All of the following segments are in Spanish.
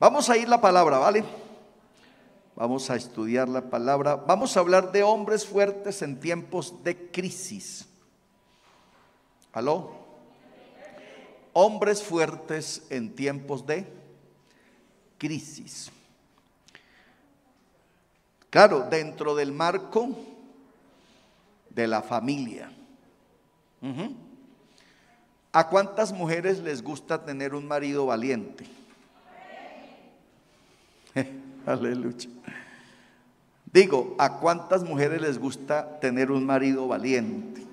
Vamos a ir la palabra, ¿vale? Vamos a estudiar la palabra. Vamos a hablar de hombres fuertes en tiempos de crisis. ¿Aló? Hombres fuertes en tiempos de crisis. Claro, dentro del marco de la familia. ¿A cuántas mujeres les gusta tener un marido valiente? Aleluya. Digo, ¿a cuántas mujeres les gusta tener un marido valiente?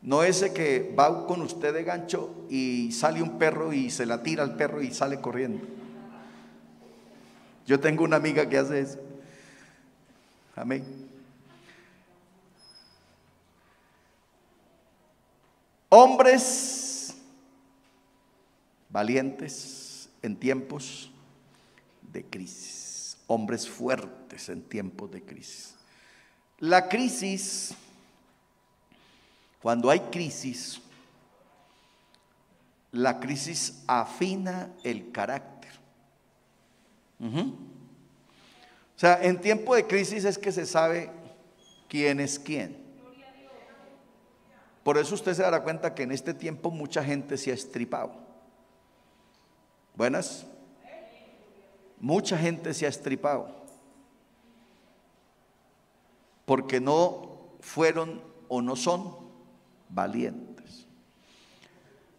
No ese que va con usted de gancho y sale un perro y se la tira al perro y sale corriendo. Yo tengo una amiga que hace eso. Amén. Hombres valientes en tiempos de crisis, hombres fuertes en tiempos de crisis. La crisis, cuando hay crisis, la crisis afina el carácter. O sea, en tiempo de crisis es que se sabe quién es quién. Por eso usted se dará cuenta que en este tiempo mucha gente se ha estripado. Buenas. Mucha gente se ha estripado porque no fueron o no son valientes.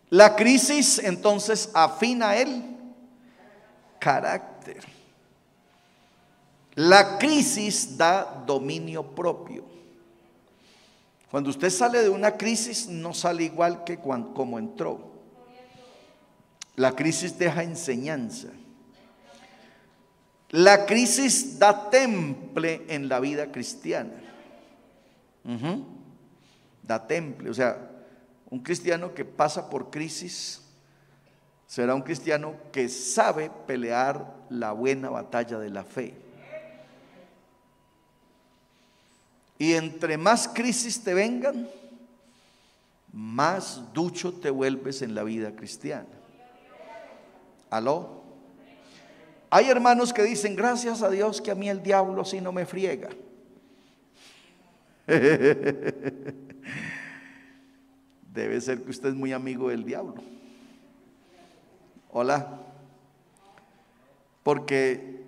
La crisis entonces afina el carácter. La crisis da dominio propio. Cuando usted sale de una crisis no sale igual que como entró. La crisis deja enseñanza. La crisis da temple en la vida cristiana. Da temple. O sea, un cristiano que pasa por crisis será un cristiano que sabe pelear la buena batalla de la fe. Y entre más crisis te vengan, más ducho te vuelves en la vida cristiana. Aló. Hay hermanos que dicen, gracias a Dios que a mí el diablo así no me friega. Debe ser que usted es muy amigo del diablo. Hola. Porque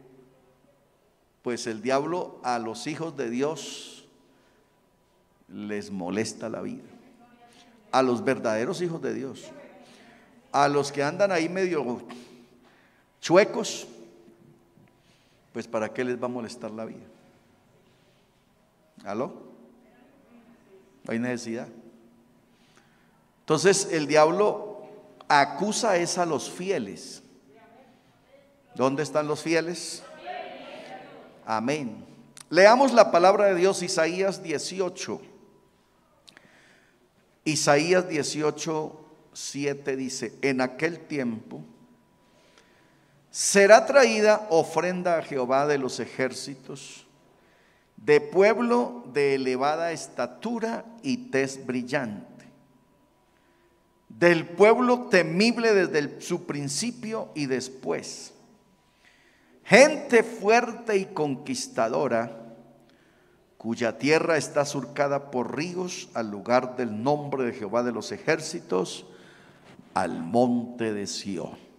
pues el diablo a los hijos de Dios les molesta la vida. A los verdaderos hijos de Dios. A los que andan ahí medio chuecos, pues ¿para qué les va a molestar la vida? ¿Aló? hay necesidad. Entonces el diablo acusa es a los fieles. ¿Dónde están los fieles? Amén. Leamos la palabra de Dios, Isaías 18. Isaías 18, 7 dice, en aquel tiempo será traída ofrenda a Jehová de los ejércitos, de pueblo de elevada estatura y tez brillante, del pueblo temible desde su principio y después, gente fuerte y conquistadora, cuya tierra está surcada por ríos al lugar del nombre de Jehová de los ejércitos, al monte de Sión.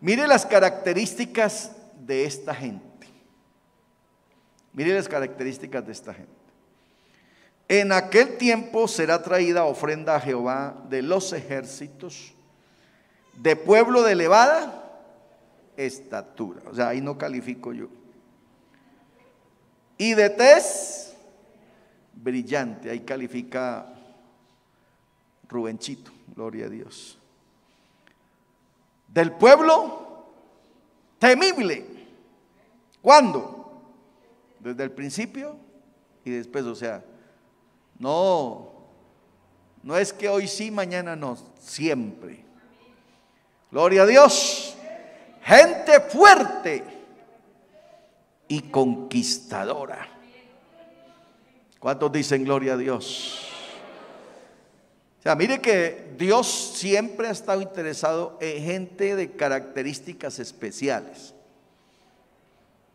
Mire las características de esta gente. Mire las características de esta gente. En aquel tiempo será traída ofrenda a Jehová de los ejércitos, de pueblo de elevada estatura. O sea, ahí no califico yo. Y de tez brillante, ahí califica Rubenchito, gloria a Dios del pueblo temible. ¿Cuándo? Desde el principio y después, o sea, no, no es que hoy sí, mañana no, siempre. Gloria a Dios. Gente fuerte y conquistadora. ¿Cuántos dicen gloria a Dios? O sea, mire que Dios siempre ha estado interesado en gente de características especiales.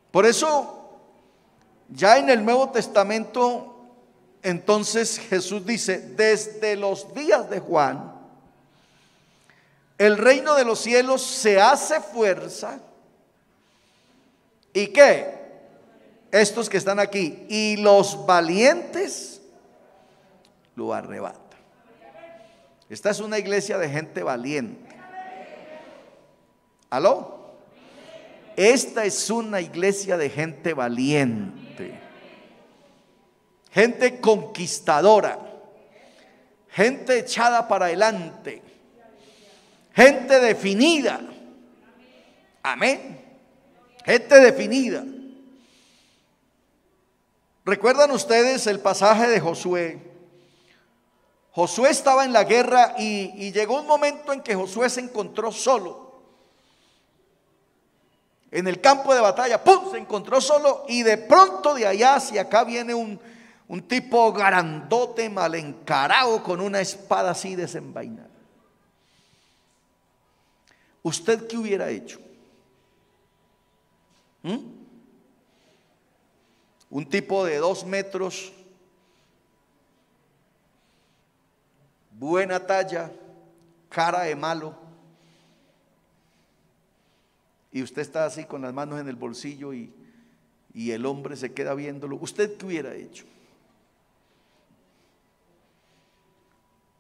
Por eso, ya en el Nuevo Testamento, entonces Jesús dice, desde los días de Juan, el reino de los cielos se hace fuerza. ¿Y qué? Estos que están aquí. Y los valientes lo arrebatan. Esta es una iglesia de gente valiente. ¿Aló? Esta es una iglesia de gente valiente. Gente conquistadora. Gente echada para adelante. Gente definida. Amén. Gente definida. ¿Recuerdan ustedes el pasaje de Josué Josué estaba en la guerra y, llegó un momento en que Josué se encontró solo. En el campo de batalla, ¡pum! Se encontró solo y de pronto de allá hacia acá viene un, tipo garandote, mal encarado, con una espada así desenvainada. ¿Usted qué hubiera hecho? ¿Mm? Un tipo de dos metros buena talla, cara de malo. Y usted está así con las manos en el bolsillo y, el hombre se queda viéndolo. ¿Usted qué hubiera hecho?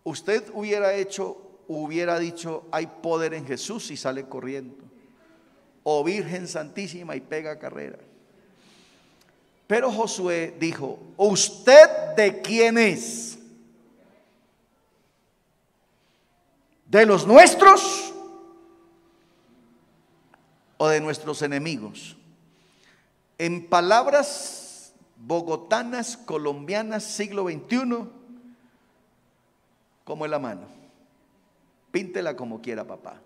Usted hubiera hecho, hubiera dicho, hay poder en Jesús y sale corriendo. O Virgen Santísima y pega carrera. Pero Josué dijo, ¿usted de quién es? de los nuestros o de nuestros enemigos. En palabras bogotanas, colombianas, siglo XXI, como es la mano. Píntela como quiera, papá.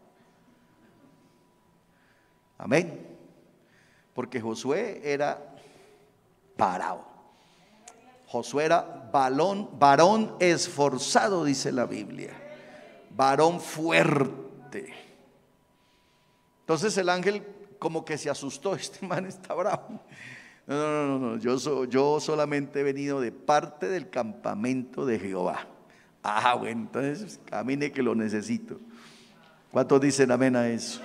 Amén. Porque Josué era parado. Josué era balón, varón esforzado, dice la Biblia varón fuerte. Entonces el ángel como que se asustó, este man está bravo. No, no, no, no, yo, yo solamente he venido de parte del campamento de Jehová. Ah, bueno, entonces pues, camine que lo necesito. ¿Cuántos dicen amén a eso?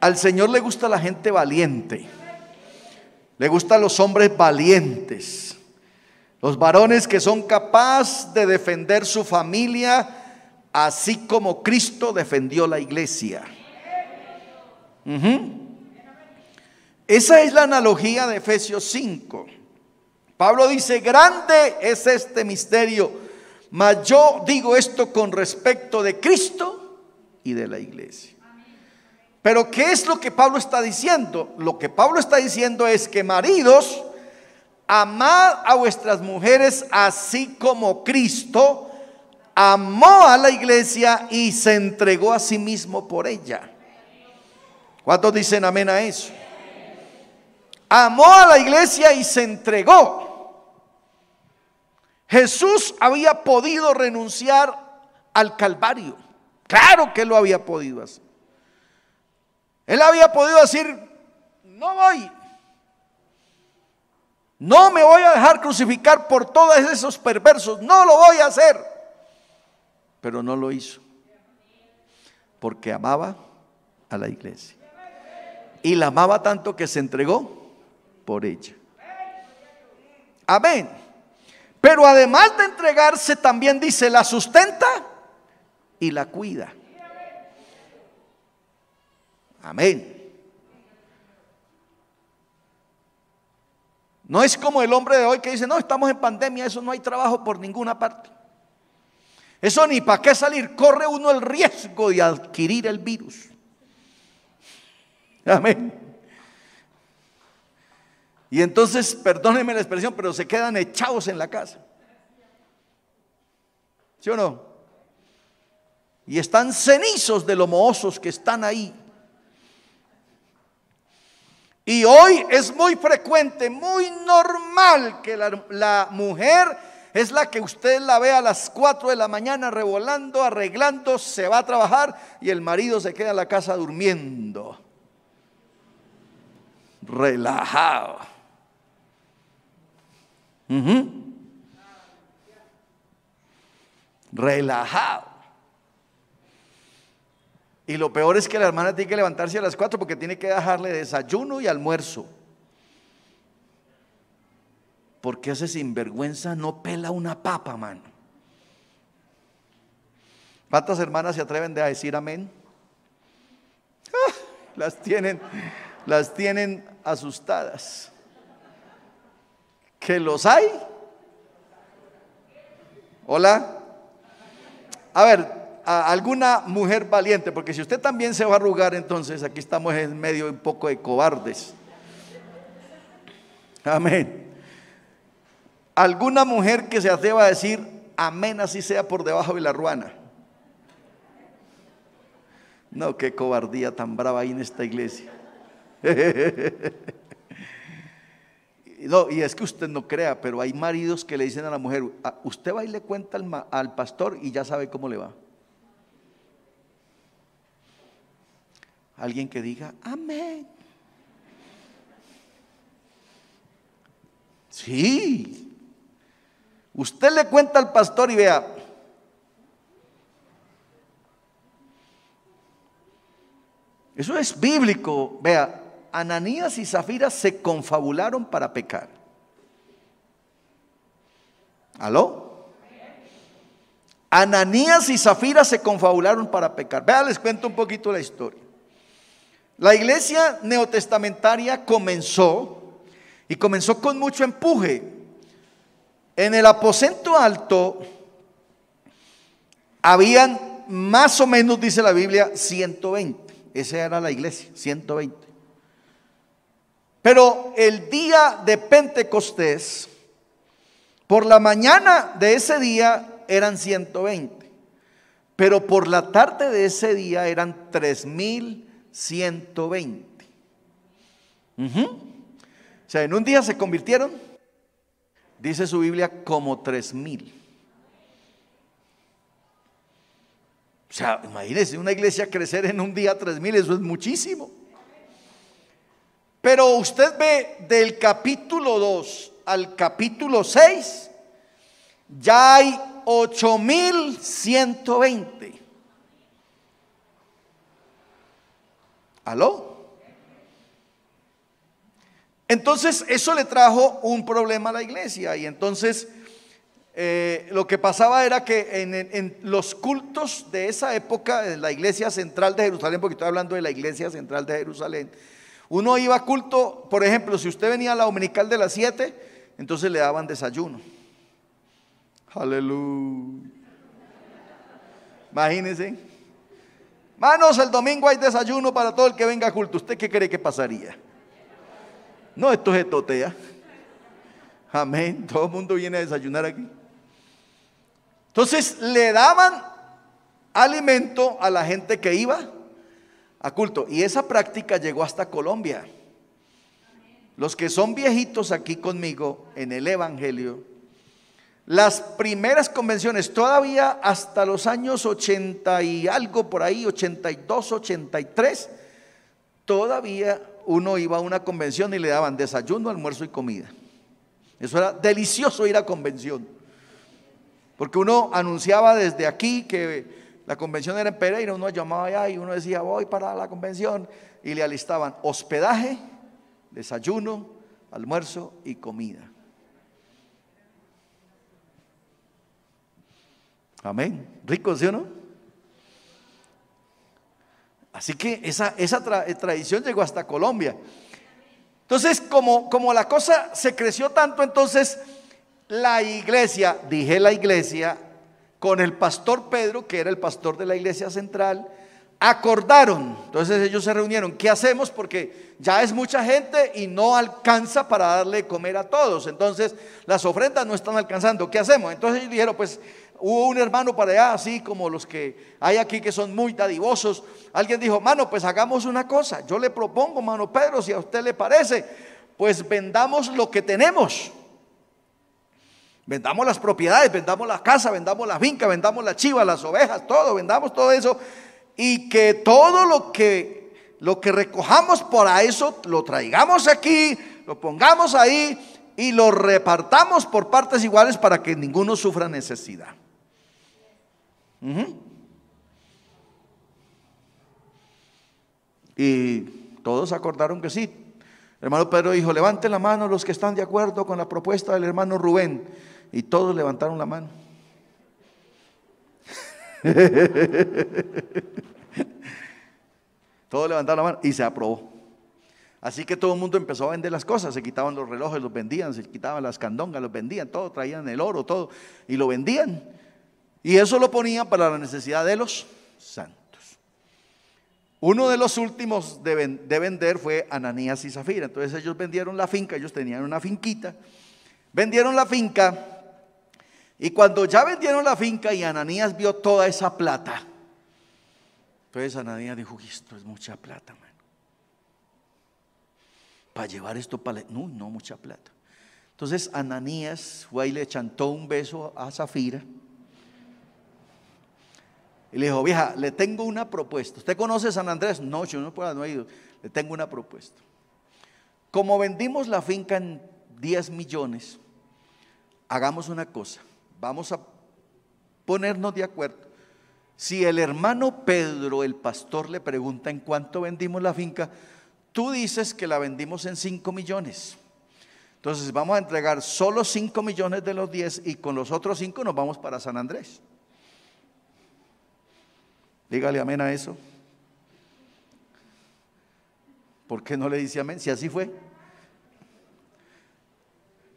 Al Señor le gusta la gente valiente. Le gustan los hombres valientes. Los varones que son capaces de defender su familia, así como Cristo defendió la iglesia. Esa es la analogía de Efesios 5. Pablo dice, grande es este misterio, mas yo digo esto con respecto de Cristo y de la iglesia. Pero ¿qué es lo que Pablo está diciendo? Lo que Pablo está diciendo es que maridos, amad a vuestras mujeres así como Cristo amó a la iglesia y se entregó a sí mismo por ella. ¿Cuántos dicen amén a eso? Amó a la iglesia y se entregó. Jesús había podido renunciar al Calvario. Claro que lo había podido hacer. Él había podido decir, no voy, no me voy a dejar crucificar por todos esos perversos, no lo voy a hacer pero no lo hizo. Porque amaba a la iglesia. Y la amaba tanto que se entregó por ella. Amén. Pero además de entregarse, también dice, la sustenta y la cuida. Amén. No es como el hombre de hoy que dice, no, estamos en pandemia, eso no hay trabajo por ninguna parte. Eso ni para qué salir. Corre uno el riesgo de adquirir el virus. Amén. Y entonces, perdónenme la expresión, pero se quedan echados en la casa. ¿Sí o no? Y están cenizos de lo que están ahí. Y hoy es muy frecuente, muy normal que la, la mujer es la que usted la ve a las 4 de la mañana revolando, arreglando, se va a trabajar y el marido se queda en la casa durmiendo. Relajado. Relajado. Y lo peor es que la hermana tiene que levantarse a las 4 porque tiene que dejarle desayuno y almuerzo. Porque ese sinvergüenza no pela una papa, mano. ¿Cuántas hermanas se atreven a decir amén? Ah, las tienen, las tienen asustadas. ¿Que los hay? Hola. A ver, alguna mujer valiente, porque si usted también se va a arrugar, entonces aquí estamos en medio un poco de cobardes. Amén alguna mujer que se atreva a decir, amén así sea por debajo de la ruana. No, qué cobardía tan brava ahí en esta iglesia. No, y es que usted no crea, pero hay maridos que le dicen a la mujer, ah, usted va y le cuenta al pastor y ya sabe cómo le va. Alguien que diga, amén. Sí, Usted le cuenta al pastor y vea, Eso es bíblico. Vea, Ananías y Zafira se confabularon para pecar. ¿Aló? Ananías y Zafira se confabularon para pecar. Vea, les cuento un poquito la historia. La iglesia neotestamentaria comenzó y comenzó con mucho empuje. En el aposento alto habían más o menos, dice la Biblia, 120. Esa era la iglesia, 120. Pero el día de Pentecostés, por la mañana de ese día eran 120, pero por la tarde de ese día eran 3120. O sea, en un día se convirtieron Dice su Biblia como tres mil. O sea, imagínense una iglesia crecer en un día tres mil, eso es muchísimo. Pero usted ve del capítulo 2 al capítulo 6, ya hay 8120. ¿Aló? Entonces eso le trajo un problema a la iglesia y entonces eh, lo que pasaba era que en, los cultos de esa época, en la iglesia central de Jerusalén, porque estoy hablando de la iglesia central de Jerusalén, uno iba a culto, por ejemplo, si usted venía a la dominical de las 7, entonces le daban desayuno. Aleluya. Imagínense. Manos, el domingo hay desayuno para todo el que venga a culto. ¿Usted qué cree que pasaría? No, esto es totea. Amén. Todo el mundo viene a desayunar aquí. Entonces le daban alimento a la gente que iba a culto. Y esa práctica llegó hasta Colombia. Los que son viejitos aquí conmigo en el Evangelio, las primeras convenciones, todavía hasta los años 80 y algo por ahí, 82, 83, todavía uno iba a una convención y le daban desayuno, almuerzo y comida. Eso era delicioso ir a convención. Porque uno anunciaba desde aquí que la convención era en Pereira, uno llamaba allá y uno decía, voy para la convención. Y le alistaban hospedaje, desayuno, almuerzo y comida. Amén. Rico, ¿sí o no? Así que esa, esa eh, tradición llegó hasta Colombia. Entonces, como, como la cosa se creció tanto, entonces la iglesia, dije la iglesia, con el pastor Pedro, que era el pastor de la iglesia central, acordaron. Entonces ellos se reunieron. ¿Qué hacemos? Porque ya es mucha gente y no alcanza para darle comer a todos. Entonces las ofrendas no están alcanzando. ¿Qué hacemos? Entonces ellos dijeron, pues Hubo un hermano para allá, así como los que hay aquí que son muy dadivosos. Alguien dijo, mano, pues hagamos una cosa. Yo le propongo, mano Pedro, si a usted le parece, pues vendamos lo que tenemos. Vendamos las propiedades, vendamos la casa, vendamos las fincas, vendamos las chivas, las ovejas, todo, vendamos todo eso. Y que todo lo que, lo que recojamos para eso, lo traigamos aquí, lo pongamos ahí y lo repartamos por partes iguales para que ninguno sufra necesidad. Y todos acordaron que sí. El hermano Pedro dijo, levanten la mano los que están de acuerdo con la propuesta del hermano Rubén. Y todos levantaron la mano. todos levantaron la mano y se aprobó. Así que todo el mundo empezó a vender las cosas, se quitaban los relojes, los vendían, se quitaban las candongas, los vendían, todo, traían el oro, todo, y lo vendían. Y eso lo ponía para la necesidad de los santos. Uno de los últimos de, vender fue Ananías y Zafira. Entonces ellos vendieron la finca, ellos tenían una finquita. Vendieron la finca y cuando ya vendieron la finca y Ananías vio toda esa plata, entonces Ananías dijo, esto es mucha plata, man. Para llevar esto para... No, no, mucha plata. Entonces Ananías fue y le chantó un beso a Zafira y le dijo, vieja, le tengo una propuesta. ¿Usted conoce San Andrés? No, yo no, puedo, no he ido. Le tengo una propuesta. Como vendimos la finca en 10 millones, hagamos una cosa. Vamos a ponernos de acuerdo. Si el hermano Pedro, el pastor, le pregunta en cuánto vendimos la finca, tú dices que la vendimos en 5 millones. Entonces vamos a entregar solo 5 millones de los 10 y con los otros 5 nos vamos para San Andrés. Dígale amén a eso. ¿Por qué no le dice amén? Si así fue.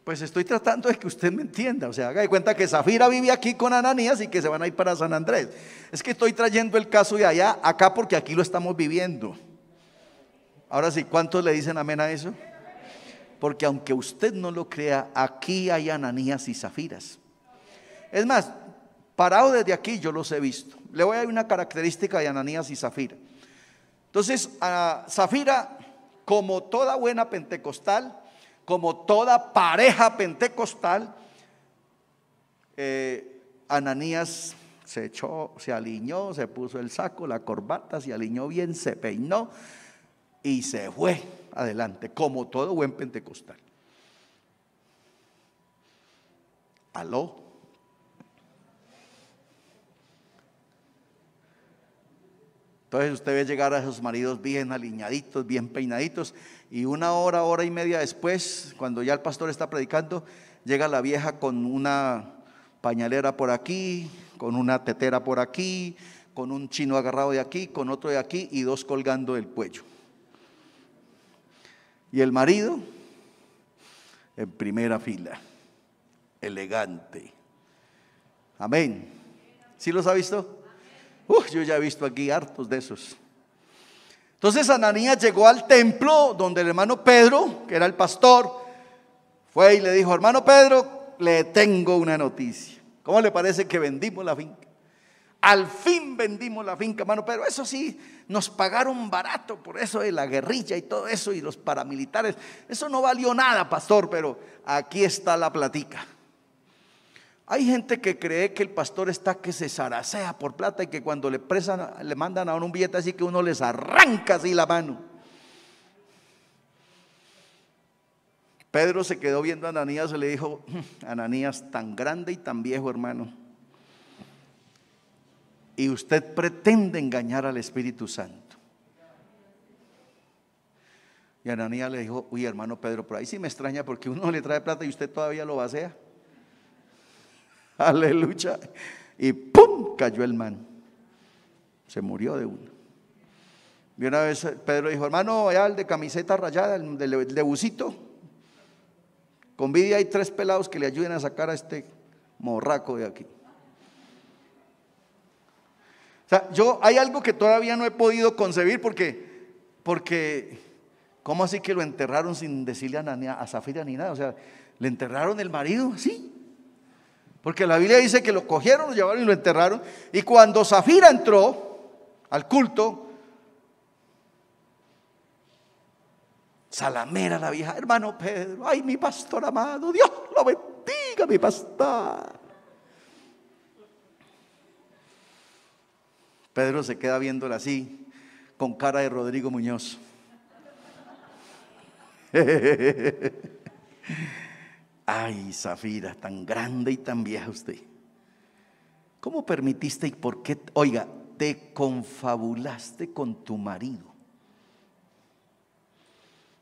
Pues estoy tratando de que usted me entienda. O sea, haga de cuenta que Zafira vive aquí con Ananías y que se van a ir para San Andrés. Es que estoy trayendo el caso de allá, acá, porque aquí lo estamos viviendo. Ahora sí, ¿cuántos le dicen amén a eso? Porque aunque usted no lo crea, aquí hay Ananías y Zafiras. Es más, Parado desde aquí yo los he visto. Le voy a dar una característica de Ananías y Zafira. Entonces, a Zafira, como toda buena pentecostal, como toda pareja pentecostal, eh, Ananías se echó, se aliñó, se puso el saco, la corbata, se aliñó bien, se peinó y se fue adelante, como todo buen pentecostal. Aló. Entonces usted ve llegar a esos maridos bien aliñaditos, bien peinaditos, y una hora, hora y media después, cuando ya el pastor está predicando, llega la vieja con una pañalera por aquí, con una tetera por aquí, con un chino agarrado de aquí, con otro de aquí y dos colgando del cuello. Y el marido en primera fila, elegante. Amén. ¿Sí los ha visto? yo ya he visto aquí hartos de esos. Entonces Ananías llegó al templo donde el hermano Pedro, que era el pastor, fue y le dijo, hermano Pedro, le tengo una noticia. ¿Cómo le parece que vendimos la finca? Al fin vendimos la finca, hermano Pedro. Eso sí, nos pagaron barato por eso de la guerrilla y todo eso y los paramilitares. Eso no valió nada, pastor, pero aquí está la platica. Hay gente que cree que el pastor está que se zaracea por plata y que cuando le presan, le mandan a un billete así que uno les arranca así la mano. Pedro se quedó viendo a Ananías y le dijo, mm, Ananías, tan grande y tan viejo hermano, y usted pretende engañar al Espíritu Santo. Y Ananías le dijo, uy hermano Pedro, por ahí sí me extraña porque uno le trae plata y usted todavía lo basea. Aleluya. Y ¡pum! cayó el man. Se murió de uno. Y una vez eh, Pedro dijo, hermano, vea el de camiseta rayada, el de, el hay tres pelados que le ayuden a sacar a este morraco de aquí. O sea, yo hay algo que todavía no he podido concebir porque, porque, ¿cómo así que lo enterraron sin decirle a, a Zafira ni nada? O sea, le enterraron el marido, sí. Porque la Biblia dice que lo cogieron, lo llevaron y lo enterraron. Y cuando Zafira entró al culto, Salamera la vieja, hermano Pedro, ay mi pastor amado, Dios lo bendiga, mi pastor. Pedro se queda viéndola así, con cara de Rodrigo Muñoz. Ay, Zafira, tan grande y tan vieja usted. ¿Cómo permitiste y por qué? Oiga, te confabulaste con tu marido.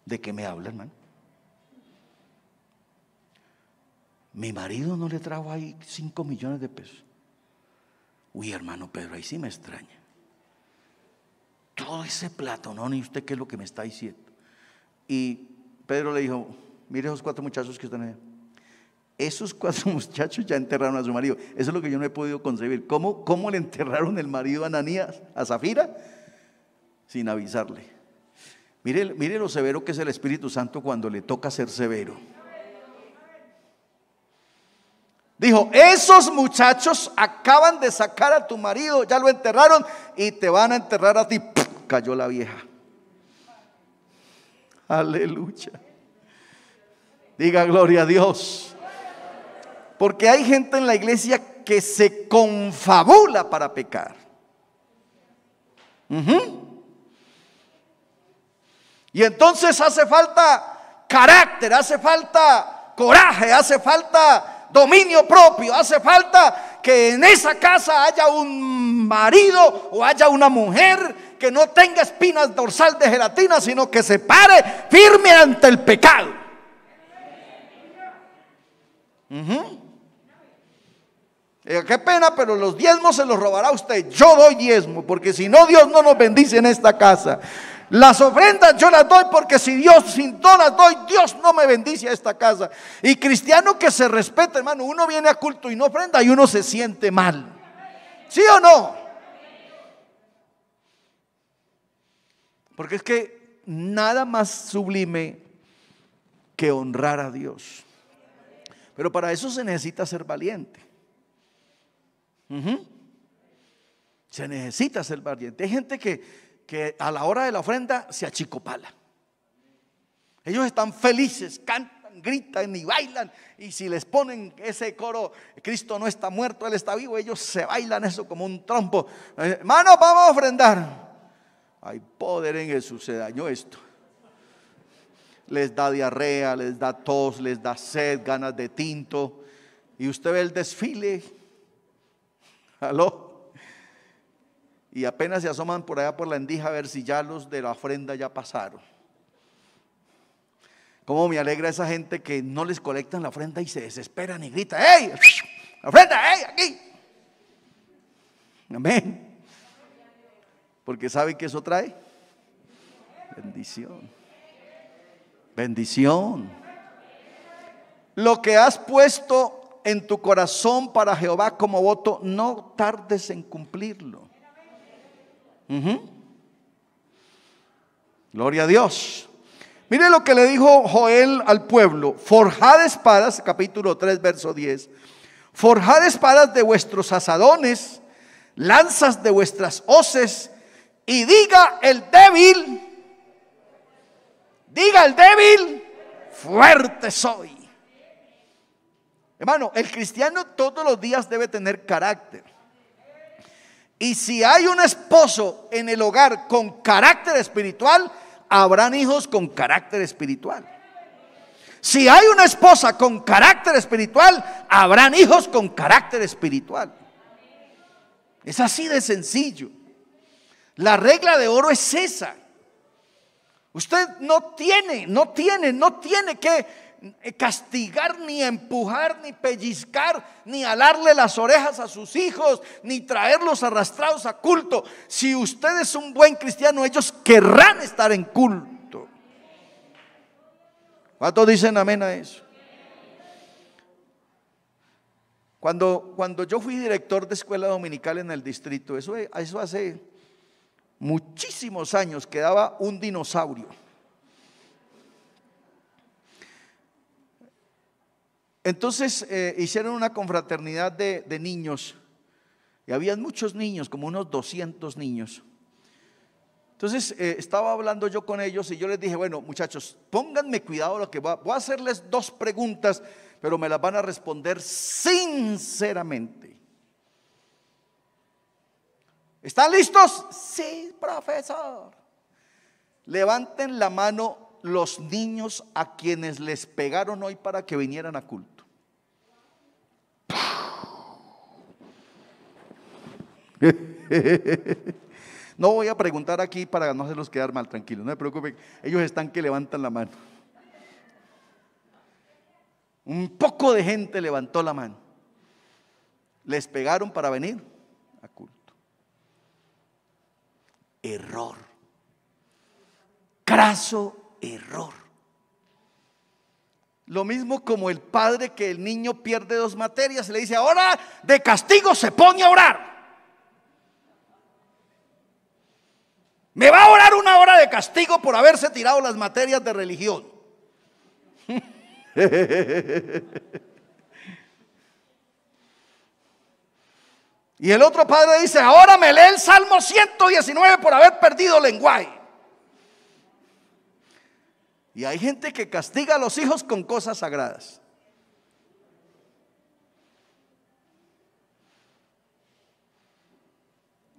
¿De qué me habla, hermano? Mi marido no le trajo ahí 5 millones de pesos. Uy, hermano Pedro, ahí sí me extraña. Todo ese plato no ni usted qué es lo que me está diciendo? Y Pedro le dijo, mire esos cuatro muchachos que están ahí esos cuatro muchachos ya enterraron a su marido. Eso es lo que yo no he podido concebir. ¿Cómo, le enterraron el marido a Ananías, a Zafira? Sin avisarle. Mire, mire lo severo que es el Espíritu Santo cuando le toca ser severo. Dijo, esos muchachos acaban de sacar a tu marido, ya lo enterraron y te van a enterrar a ti. Cayó la vieja. Aleluya. Diga gloria a Dios. Porque hay gente en la iglesia que se confabula para pecar. Y entonces hace falta carácter, hace falta coraje, hace falta dominio propio, hace falta que en esa casa haya un marido o haya una mujer que no tenga espinas dorsal de gelatina, sino que se pare firme ante el pecado. Eh, qué pena, pero los diezmos se los robará usted. Yo doy diezmo, porque si no, Dios no nos bendice en esta casa. Las ofrendas yo las doy porque si Dios, sin donas las doy, Dios no me bendice a esta casa. Y cristiano que se respeta, hermano, uno viene a culto y no ofrenda y uno se siente mal. ¿Sí o no? Porque es que nada más sublime que honrar a Dios. Pero para eso se necesita ser valiente. Se necesita ser valiente. Hay gente que, que a la hora de la ofrenda se achicopala. Ellos están felices, cantan, gritan y bailan. Y si les ponen ese coro, Cristo no está muerto, Él está vivo, ellos se bailan eso como un trompo. Eh, Hermano, vamos a ofrendar. Hay poder en Jesús, se dañó esto. Les da diarrea, les da tos, les da sed, ganas de tinto. Y usted ve el desfile ¿Aló? Y apenas se asoman por allá por la endija a ver si ya los de la ofrenda ya pasaron. ¿Cómo me alegra esa gente que no les colectan la ofrenda y se desesperan y grita, ¡Ey! ¡Ofrenda! ¡Ey! ¡Aquí! Amén. Porque sabe que eso trae bendición. Bendición. Lo que has puesto en tu corazón para Jehová como voto, no tardes en cumplirlo. Gloria a Dios. Mire lo que le dijo Joel al pueblo. Forjad espadas, capítulo 3, verso 10. Forjad espadas de vuestros asadones, lanzas de vuestras hoces, y diga el débil, diga el débil, fuerte soy. Hermano, el cristiano todos los días debe tener carácter. Y si hay un esposo en el hogar con carácter espiritual, habrán hijos con carácter espiritual. Si hay una esposa con carácter espiritual, habrán hijos con carácter espiritual. Es así de sencillo. La regla de oro es esa. Usted no tiene, no tiene, no tiene que castigar, ni empujar, ni pellizcar, ni alarle las orejas a sus hijos, ni traerlos arrastrados a culto. Si usted es un buen cristiano, ellos querrán estar en culto. ¿Cuántos dicen amén a eso? Cuando, cuando yo fui director de escuela dominical en el distrito, eso, eso hace muchísimos años, quedaba un dinosaurio Entonces eh, hicieron una confraternidad de, niños y habían muchos niños, como unos 200 niños. Entonces eh, estaba hablando yo con ellos y yo les dije, bueno muchachos, pónganme cuidado lo que Voy a hacerles dos preguntas, pero me las van a responder sinceramente. ¿Están listos? Sí, profesor. Levanten la mano los niños a quienes les pegaron hoy para que vinieran a culto. no voy a preguntar aquí para no hacerlos quedar mal, tranquilos, no se preocupen. Ellos están que levantan la mano. Un poco de gente levantó la mano. Les pegaron para venir a culto. Error. Craso error. Lo mismo como el padre que el niño pierde dos materias, le dice, ahora de castigo se pone a orar. Me va a orar una hora de castigo por haberse tirado las materias de religión. y el otro padre dice, ahora me lee el Salmo 119 por haber perdido lenguaje. Y hay gente que castiga a los hijos con cosas sagradas.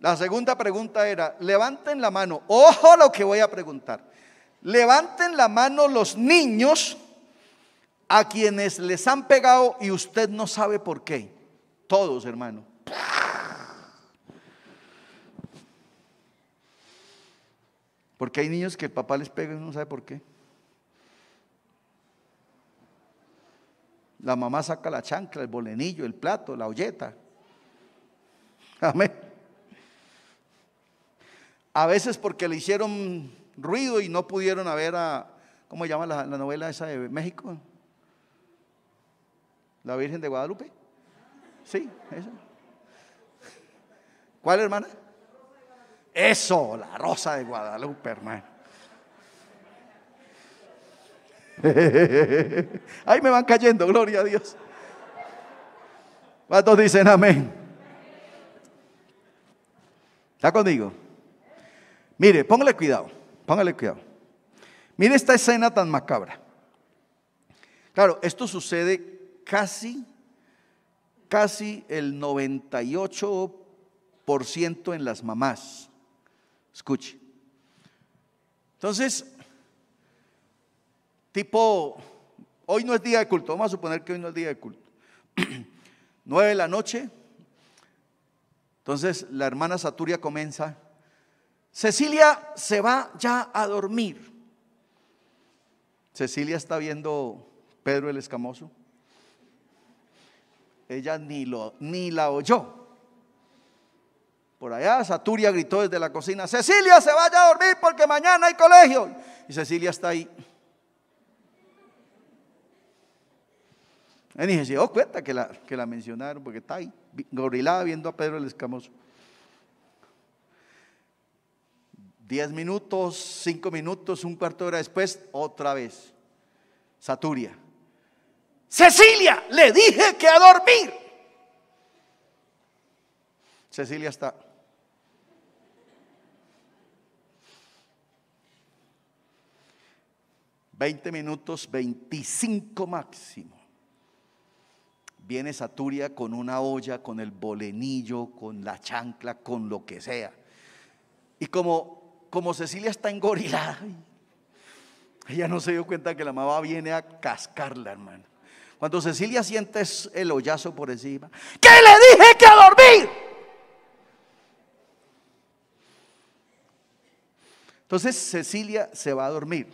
La segunda pregunta era, levanten la mano, ojo lo que voy a preguntar, levanten la mano los niños a quienes les han pegado y usted no sabe por qué. Todos, hermanos. Porque hay niños que el papá les pega y no sabe por qué. La mamá saca la chancla, el bolenillo, el plato, la olleta. Amén a veces porque le hicieron ruido y no pudieron haber ver a, ¿cómo se llama la, novela esa de México? La Virgen de Guadalupe. Sí, esa. ¿Cuál hermana? Eso, la rosa de Guadalupe, hermano. Ahí me van cayendo, gloria a Dios. ¿Cuántos dicen amén? ¿Está conmigo? Mire, póngale cuidado, póngale cuidado. Mire esta escena tan macabra. Claro, esto sucede casi, casi el 98% en las mamás. Escuche. Entonces, tipo, hoy no es día de culto, vamos a suponer que hoy no es día de culto. 9 de la noche, entonces la hermana Saturia comienza Cecilia se va ya a dormir. Cecilia está viendo Pedro el Escamoso. Ella ni, lo, ni la oyó. Por allá, Saturia gritó desde la cocina, Cecilia se vaya a dormir porque mañana hay colegio. Y Cecilia está ahí. Y dije, se dio cuenta que que la mencionaron porque está ahí, gorilada viendo a Pedro el Escamoso. Diez minutos, cinco minutos, un cuarto de hora después, otra vez. Saturia. Cecilia, le dije que a dormir. Cecilia está. Veinte minutos, veinticinco máximo. Viene Saturia con una olla, con el bolenillo, con la chancla, con lo que sea. Y como como Cecilia está engorilada, ella no se dio cuenta que la mamá viene a cascarla, hermano. Cuando Cecilia siente el hoyazo por encima, ¿qué le dije que a dormir? Entonces Cecilia se va a dormir,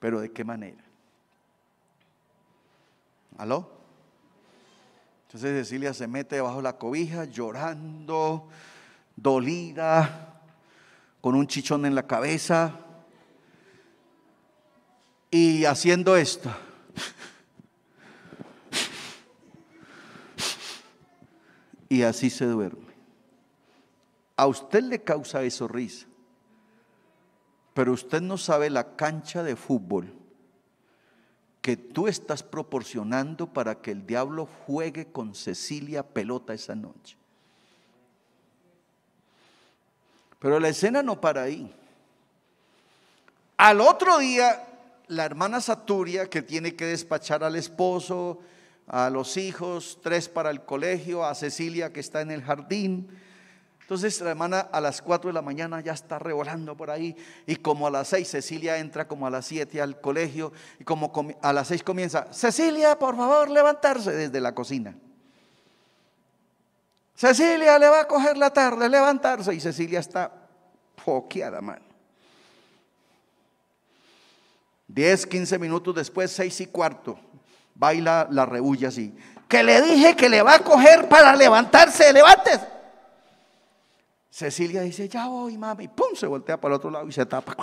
pero ¿de qué manera? ¿Aló? Entonces Cecilia se mete debajo de la cobija llorando, dolida, con un chichón en la cabeza y haciendo esto. Y así se duerme. A usted le causa eso risa, pero usted no sabe la cancha de fútbol que tú estás proporcionando para que el diablo juegue con Cecilia pelota esa noche. Pero la escena no para ahí. Al otro día, la hermana Saturia, que tiene que despachar al esposo, a los hijos, tres para el colegio, a Cecilia que está en el jardín. Entonces la hermana a las cuatro de la mañana ya está revolando por ahí y como a las seis Cecilia entra como a las 7 al colegio y como a las 6 comienza, Cecilia, por favor, levantarse desde la cocina. Cecilia le va a coger la tarde, levantarse. Y Cecilia está foqueada, mano. 10, 15 minutos después, Seis y cuarto, baila la rebulla así. Que le dije que le va a coger para levantarse, Levante Cecilia dice, ya voy, mami. Pum, se voltea para el otro lado y se tapa.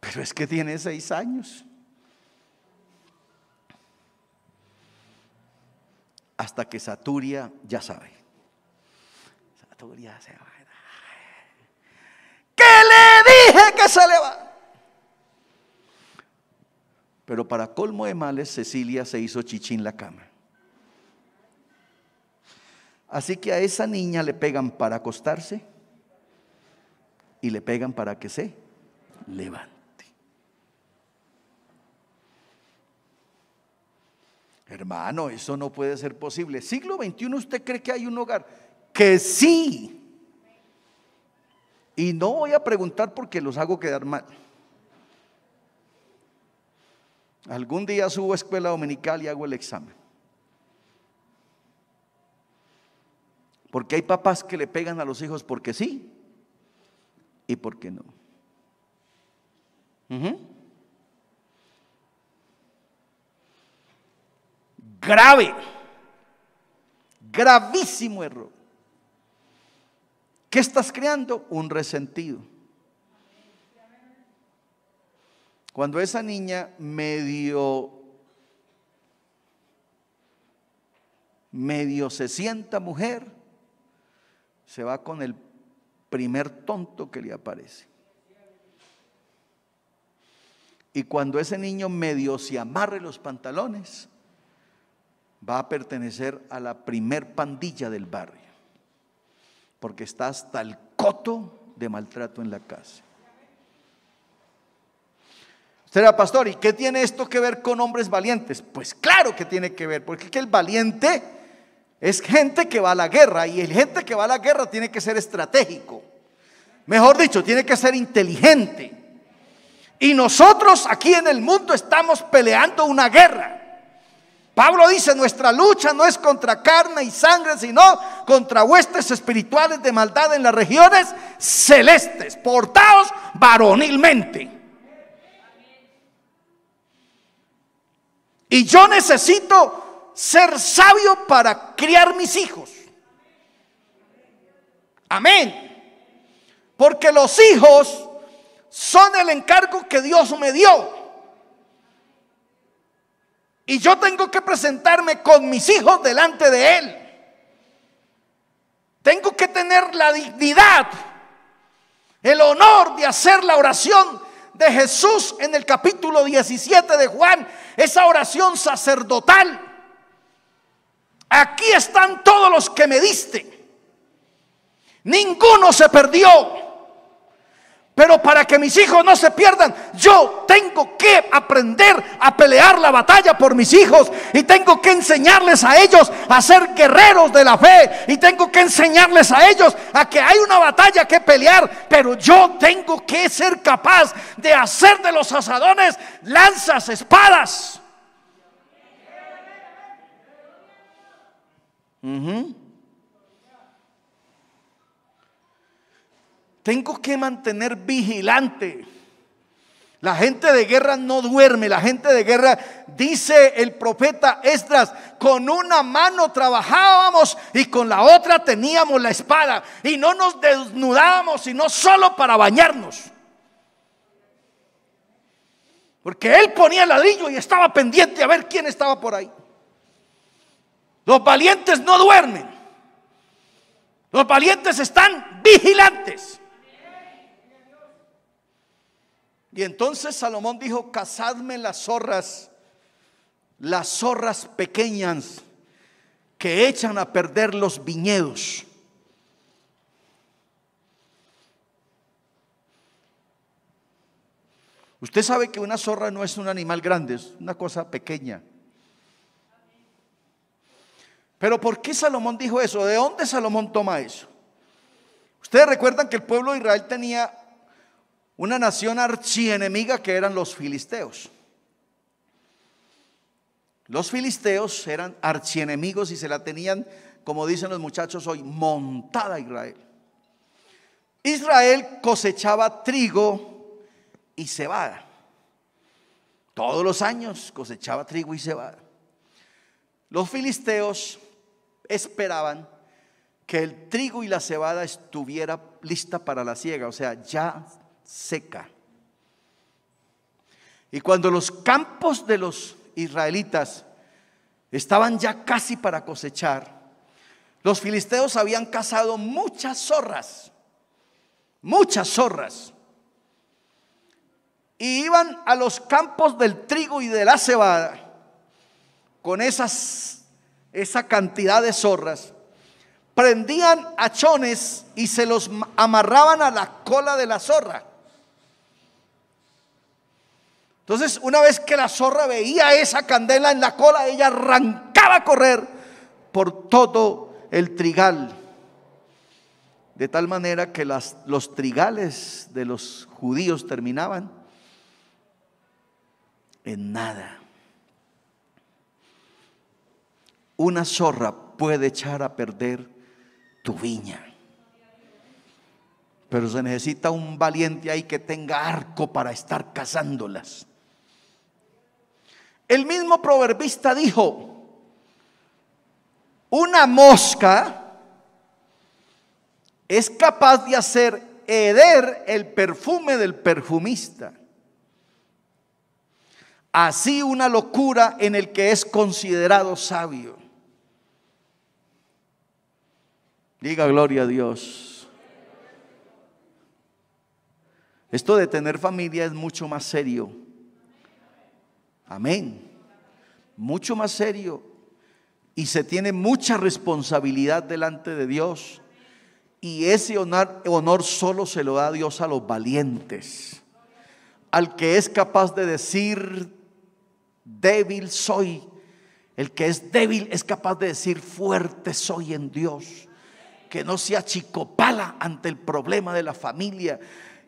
Pero es que tiene seis años. hasta que Saturia ya sabe. Saturia se va. ¿Qué le dije que se le va. Pero para colmo de males, Cecilia se hizo chichín la cama. Así que a esa niña le pegan para acostarse y le pegan para que se levante. Hermano, eso no puede ser posible. Siglo XXI, ¿usted cree que hay un hogar? Que sí. Y no voy a preguntar porque los hago quedar mal. Algún día subo a escuela dominical y hago el examen. Porque hay papás que le pegan a los hijos porque sí y porque no. grave, gravísimo error. ¿Qué estás creando? Un resentido. Cuando esa niña medio, medio se sienta mujer, se va con el primer tonto que le aparece. Y cuando ese niño medio se amarre los pantalones, va a pertenecer a la primer pandilla del barrio, porque está hasta el coto de maltrato en la casa. Usted pastor, ¿y qué tiene esto que ver con hombres valientes? Pues claro que tiene que ver, porque el valiente es gente que va a la guerra y el gente que va a la guerra tiene que ser estratégico. Mejor dicho, tiene que ser inteligente. Y nosotros aquí en el mundo estamos peleando una guerra. Pablo dice, nuestra lucha no es contra carne y sangre, sino contra huestes espirituales de maldad en las regiones celestes. portados varonilmente. Y yo necesito ser sabio para criar mis hijos. Amén. Porque los hijos son el encargo que Dios me dio. Y yo tengo que presentarme con mis hijos delante de Él. Tengo que tener la dignidad, el honor de hacer la oración de Jesús en el capítulo 17 de Juan, esa oración sacerdotal. Aquí están todos los que me diste. Ninguno se perdió para que mis hijos no se pierdan, yo tengo que aprender a pelear la batalla por mis hijos y tengo que enseñarles a ellos a ser guerreros de la fe y tengo que enseñarles a ellos a que hay una batalla que pelear, pero yo tengo que ser capaz de hacer de los asadones lanzas, espadas. tengo que mantener vigilante. La gente de guerra no duerme, la gente de guerra, dice el profeta Esdras, con una mano trabajábamos y con la otra teníamos la espada y no nos desnudábamos sino solo para bañarnos. Porque él ponía el ladrillo y estaba pendiente a ver quién estaba por ahí. Los valientes no duermen. Los valientes están vigilantes. Y entonces Salomón dijo, cazadme las zorras, las zorras pequeñas que echan a perder los viñedos. Usted sabe que una zorra no es un animal grande, es una cosa pequeña. Pero ¿por qué Salomón dijo eso? ¿De dónde Salomón toma eso? Ustedes recuerdan que el pueblo de Israel tenía una nación archienemiga que eran los filisteos. Los filisteos eran archienemigos y se la tenían, como dicen los muchachos hoy, montada Israel. Israel cosechaba trigo y cebada. Todos los años cosechaba trigo y cebada. Los filisteos esperaban que el trigo y la cebada estuviera lista para la siega, o sea, ya seca. Y cuando los campos de los israelitas estaban ya casi para cosechar, los filisteos habían cazado muchas zorras, muchas zorras. Y iban a los campos del trigo y de la cebada con esas, esa cantidad de zorras, prendían hachones y se los amarraban a la cola de la zorra entonces, una vez que la zorra veía esa candela en la cola, ella arrancaba a correr por todo el trigal. De tal manera que las, los trigales de los judíos terminaban en nada. Una zorra puede echar a perder tu viña. Pero se necesita un valiente ahí que tenga arco para estar cazándolas. El mismo proverbista dijo, una mosca es capaz de hacer heder el perfume del perfumista. Así una locura en el que es considerado sabio. Diga gloria a Dios. Esto de tener familia es mucho más serio Amén. Mucho más serio. Y se tiene mucha responsabilidad delante de Dios. Y ese honor, solo se lo da Dios a los valientes. Al que es capaz de decir, débil soy. El que es débil es capaz de decir, fuerte soy en Dios. Que no sea chicopala ante el problema de la familia,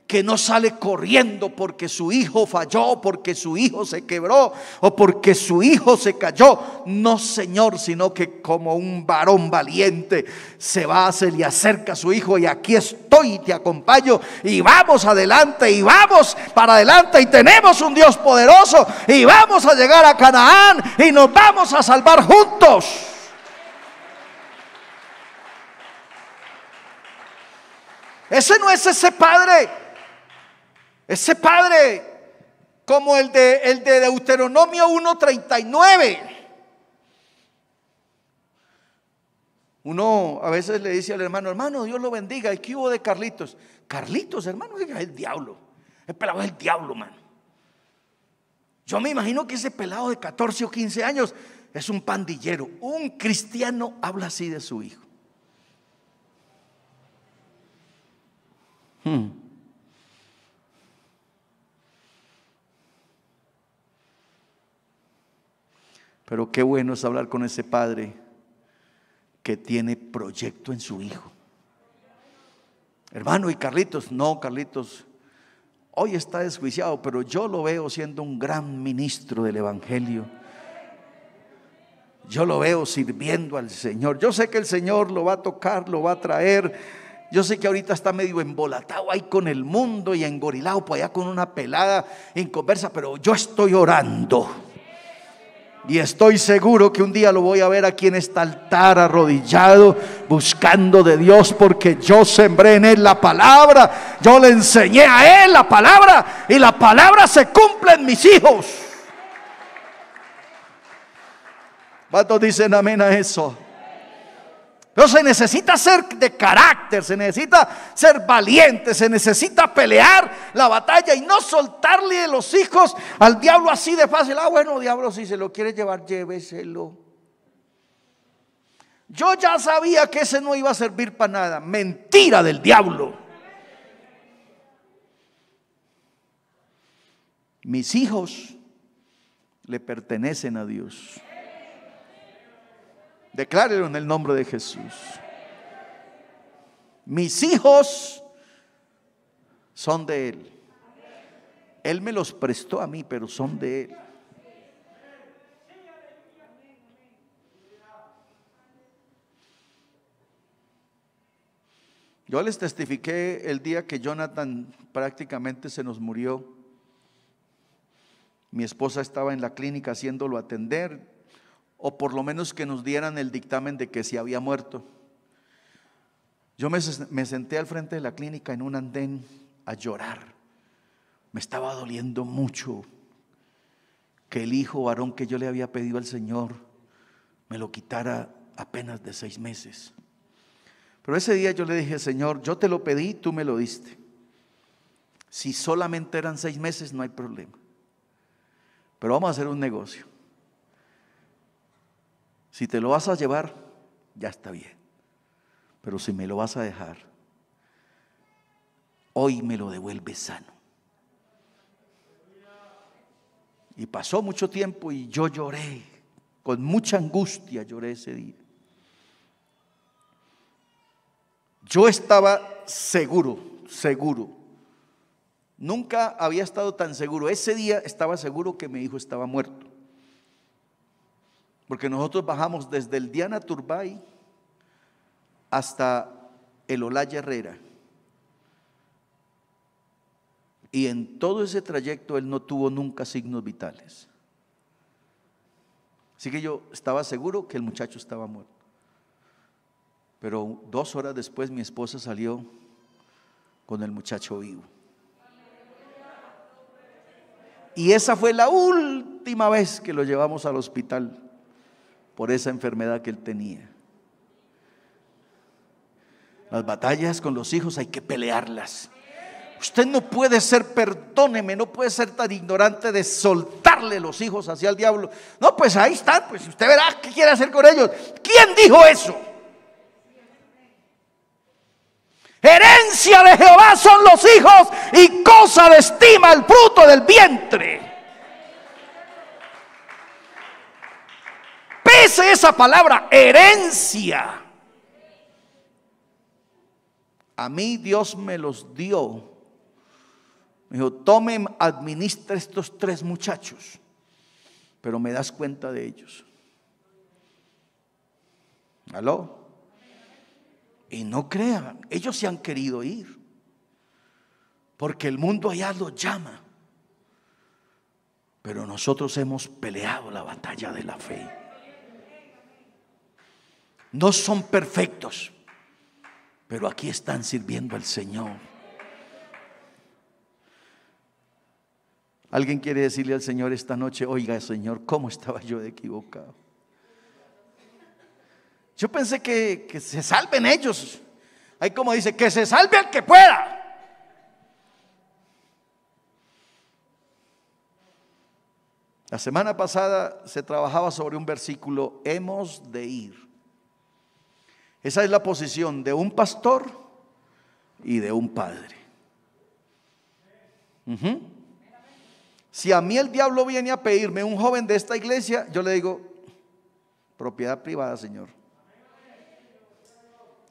que no sale corriendo porque su hijo falló, porque su hijo se quebró o porque su hijo se cayó. No, Señor, sino que como un varón valiente se va, se le acerca a su hijo y aquí estoy y te acompaño y vamos adelante y vamos para adelante y tenemos un Dios poderoso y vamos a llegar a Canaán y nos vamos a salvar juntos. Ese no es ese padre ese padre, como el de, el de Deuteronomio 1.39. Uno a veces le dice al hermano, hermano, Dios lo bendiga. ¿Y qué hubo de Carlitos? Carlitos, hermano, es el diablo. El pelado es el diablo, hermano. Yo me imagino que ese pelado de 14 o 15 años es un pandillero. Un cristiano habla así de su hijo. Hmm. Pero qué bueno es hablar con ese padre que tiene proyecto en su hijo. Hermano, y Carlitos, no, Carlitos, hoy está desjuiciado, pero yo lo veo siendo un gran ministro del Evangelio. Yo lo veo sirviendo al Señor. Yo sé que el Señor lo va a tocar, lo va a traer. Yo sé que ahorita está medio embolatado ahí con el mundo y engorilado por allá con una pelada en conversa, pero yo estoy orando. Y estoy seguro que un día lo voy a ver aquí en este altar arrodillado, buscando de Dios, porque yo sembré en Él la palabra, yo le enseñé a Él la palabra y la palabra se cumple en mis hijos. ¿Cuántos dicen amén a eso? No se necesita ser de carácter, se necesita ser valiente, se necesita pelear la batalla y no soltarle los hijos al diablo así de fácil. Ah, bueno, diablo, si se lo quiere llevar, lléveselo. Yo ya sabía que ese no iba a servir para nada. Mentira del diablo. Mis hijos le pertenecen a Dios. Declárelo en el nombre de Jesús. Mis hijos son de Él. Él me los prestó a mí, pero son de Él. Yo les testifiqué el día que Jonathan prácticamente se nos murió. Mi esposa estaba en la clínica haciéndolo atender o por lo menos que nos dieran el dictamen de que si había muerto. Yo me, me senté al frente de la clínica en un andén a llorar. Me estaba doliendo mucho que el hijo varón que yo le había pedido al Señor me lo quitara apenas de seis meses. Pero ese día yo le dije, Señor, yo te lo pedí, tú me lo diste. Si solamente eran seis meses, no hay problema. Pero vamos a hacer un negocio. Si te lo vas a llevar, ya está bien. Pero si me lo vas a dejar, hoy me lo devuelves sano. Y pasó mucho tiempo y yo lloré, con mucha angustia lloré ese día. Yo estaba seguro, seguro. Nunca había estado tan seguro. Ese día estaba seguro que mi hijo estaba muerto. Porque nosotros bajamos desde el Diana Turbay hasta el Olaya Herrera. Y en todo ese trayecto él no tuvo nunca signos vitales. Así que yo estaba seguro que el muchacho estaba muerto. Pero dos horas después mi esposa salió con el muchacho vivo. Y esa fue la última vez que lo llevamos al hospital por esa enfermedad que él tenía. Las batallas con los hijos hay que pelearlas. Usted no puede ser, perdóneme, no puede ser tan ignorante de soltarle los hijos hacia el diablo. No, pues ahí están, pues usted verá qué quiere hacer con ellos. ¿Quién dijo eso? Herencia de Jehová son los hijos y cosa de estima el fruto del vientre. esa palabra, herencia. A mí Dios me los dio. Me dijo, tome, administra estos tres muchachos, pero me das cuenta de ellos. ¿Aló? Y no crean, ellos se han querido ir, porque el mundo allá los llama, pero nosotros hemos peleado la batalla de la fe. No son perfectos, pero aquí están sirviendo al Señor. ¿Alguien quiere decirle al Señor esta noche, oiga Señor, cómo estaba yo equivocado? Yo pensé que, que se salven ellos. hay como dice, que se salve al que pueda. La semana pasada se trabajaba sobre un versículo, hemos de ir. Esa es la posición de un pastor y de un padre. Si a mí el diablo viene a pedirme un joven de esta iglesia, yo le digo, propiedad privada, Señor.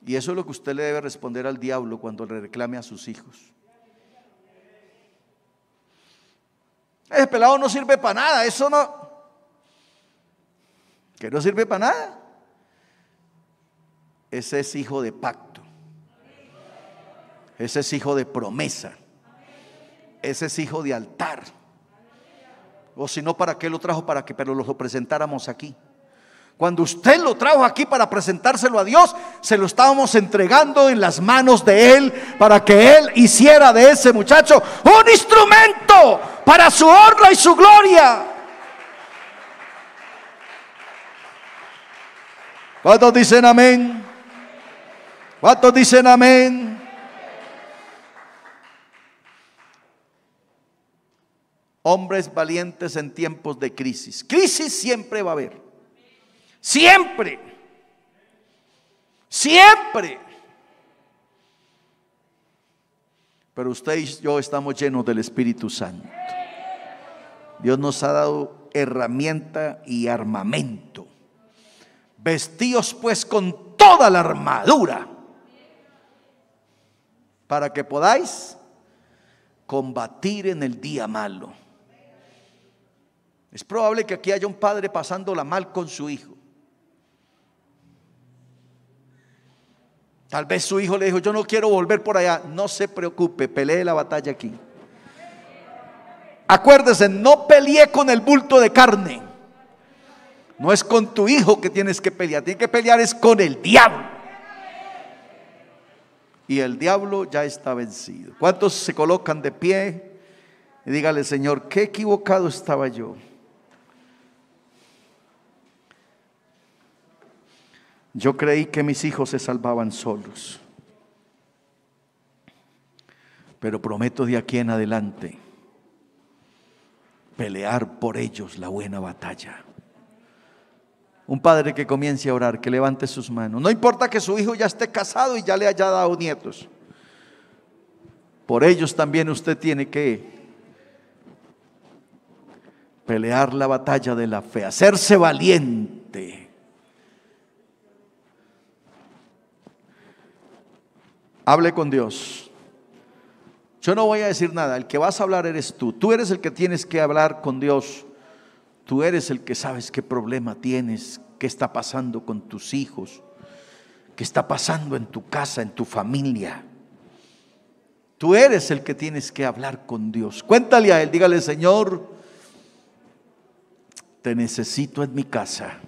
Y eso es lo que usted le debe responder al diablo cuando le reclame a sus hijos. Ese pelado no sirve para nada, eso no. Que no sirve para nada. Ese es hijo de pacto. Ese es hijo de promesa. Ese es hijo de altar. O si no, ¿para qué lo trajo? Para que pero lo presentáramos aquí. Cuando usted lo trajo aquí para presentárselo a Dios, se lo estábamos entregando en las manos de Él para que Él hiciera de ese muchacho un instrumento para su honra y su gloria. ¿Cuántos dicen amén? ¿Cuántos dicen amén? Hombres valientes en tiempos de crisis. Crisis siempre va a haber. Siempre. Siempre. Pero usted y yo estamos llenos del Espíritu Santo. Dios nos ha dado herramienta y armamento. Vestíos pues con toda la armadura para que podáis combatir en el día malo. Es probable que aquí haya un padre pasándola mal con su hijo. Tal vez su hijo le dijo, yo no quiero volver por allá. No se preocupe, pelee la batalla aquí. Acuérdese, no peleé con el bulto de carne. No es con tu hijo que tienes que pelear. Tienes que pelear es con el diablo y el diablo ya está vencido. ¿Cuántos se colocan de pie? Y dígale, Señor, qué equivocado estaba yo. Yo creí que mis hijos se salvaban solos. Pero prometo de aquí en adelante pelear por ellos la buena batalla un padre que comience a orar, que levante sus manos. No importa que su hijo ya esté casado y ya le haya dado nietos. Por ellos también usted tiene que pelear la batalla de la fe, hacerse valiente. Hable con Dios. Yo no voy a decir nada, el que vas a hablar eres tú. Tú eres el que tienes que hablar con Dios Tú eres el que sabes qué problema tienes, qué está pasando con tus hijos, qué está pasando en tu casa, en tu familia. Tú eres el que tienes que hablar con Dios. Cuéntale a Él, dígale, Señor, te necesito en mi casa.